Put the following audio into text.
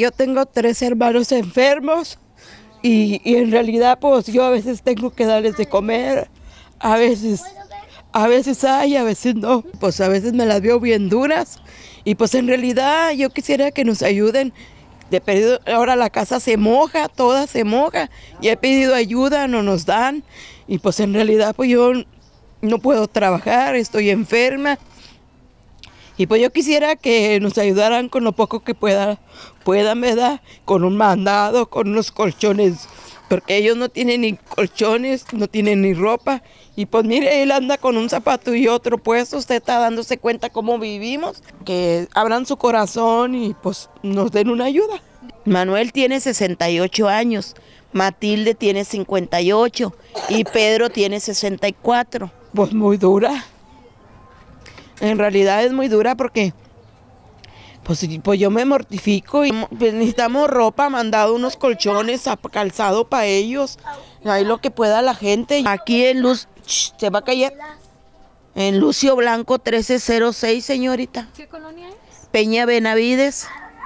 Yo tengo tres hermanos enfermos y, en realidad pues yo a veces tengo que darles de comer, a veces, a veces hay, a veces no. Pues a veces me las veo bien duras y pues en realidad yo quisiera que nos ayuden. De ahora la casa se moja, toda se moja y he pedido ayuda, no nos dan y pues en realidad pues yo no puedo trabajar, estoy enferma. Y pues yo quisiera que nos ayudaran con lo poco que pueda, puedan, ¿verdad? Con un mandado, con unos colchones, porque ellos no tienen ni colchones, no tienen ni ropa. Y pues mire, él anda con un zapato y otro puesto, usted está dándose cuenta cómo vivimos, que abran su corazón y pues nos den una ayuda. Manuel tiene 68 años, Matilde tiene 58 y Pedro tiene 64. Pues muy dura en realidad es muy dura porque pues, pues yo me mortifico y pues, necesitamos ropa, mandado unos colchones, calzado para ellos, hay lo que pueda la gente. Aquí en Luz, se va a caer. en Lucio Blanco 1306, señorita. ¿Qué colonia es? Peña Benavides.